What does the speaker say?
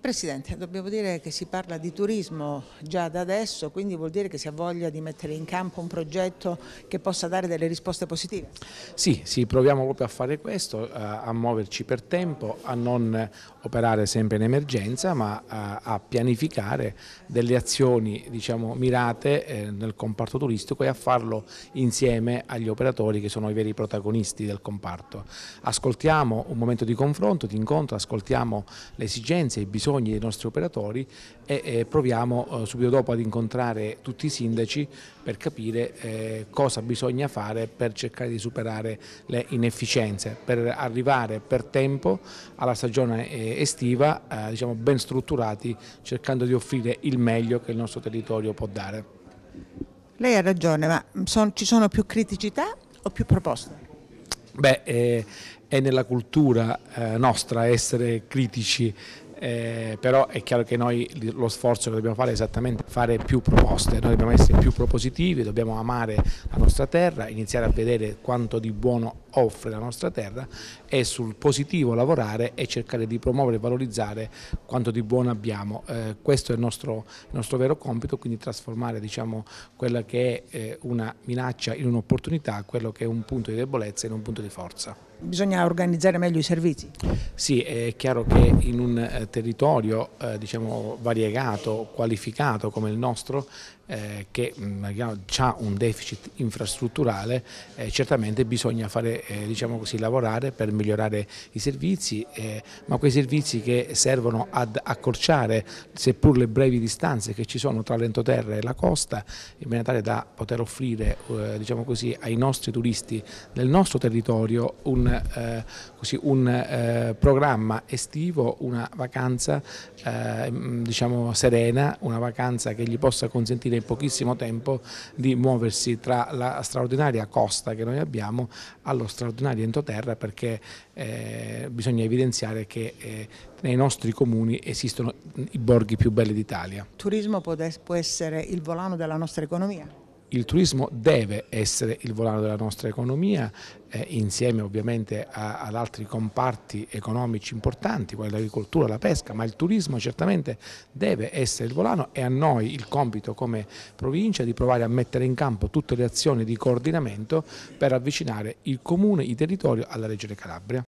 Presidente, dobbiamo dire che si parla di turismo già da adesso, quindi vuol dire che si ha voglia di mettere in campo un progetto che possa dare delle risposte positive? Sì, sì proviamo proprio a fare questo, eh, a muoverci per tempo, a non operare sempre in emergenza ma eh, a, pianificare delle azioni diciamo, mirate eh, nel comparto turistico e a farlo insieme agli operatori che sono i veri protagonisti del comparto. Ascoltiamo un momento di confronto, di incontro, ascoltiamo le esigenze, i bisogni dei nostri operatori e, proviamo eh, subito dopo ad incontrare tutti i sindaci per capire cosa bisogna fare per cercare di superare le inefficienze, per arrivare per tempo alla stagione estiva eh, diciamo ben strutturati cercando di offrire il meglio che il nostro territorio può dare. Lei ha ragione, ma son, ci sono più criticità o più proposte? Beh, eh, è nella cultura eh, nostra essere critici eh, però è chiaro che noi lo sforzo che dobbiamo fare è esattamente fare più proposte, noi dobbiamo essere più propositivi, dobbiamo amare la nostra terra, iniziare a vedere quanto di buono offre la nostra terra e sul positivo lavorare e cercare di promuovere e valorizzare quanto di buono abbiamo. Eh, questo è il nostro, il nostro, vero compito, quindi trasformare diciamo, quella che è eh, una minaccia in un'opportunità, quello che è un punto di debolezza in un punto di forza bisogna organizzare meglio i servizi. Sì, è chiaro che in un eh, territorio eh, diciamo, variegato, qualificato come il nostro, eh, che ha mm, un deficit infrastrutturale, eh, certamente bisogna fare, eh, diciamo così, lavorare per migliorare i servizi, eh, ma quei servizi che servono ad accorciare seppur le brevi distanze che ci sono tra l'entoterra e la costa, in maniera tale da poter offrire diciamo così, ai nostri turisti del nostro territorio un un, eh, così, un eh, programma estivo, una vacanza eh, mm, diciamo serena, una vacanza che gli possa consentire in pochissimo tempo di muoversi tra la straordinaria costa che noi abbiamo allo straordinario entoterra perché eh, bisogna evidenziare che eh, nei nostri comuni esistono i borghi più belli d'Italia. Il turismo può essere il volano della nostra economia? il turismo deve essere il volano della nostra economia, eh, insieme ovviamente a, ad altri comparti economici importanti, quali l'agricoltura, la pesca, ma il turismo certamente deve essere il volano e a noi il compito come provincia di provare a mettere in campo tutte le azioni di coordinamento per avvicinare il comune, i territori alla Regione Calabria.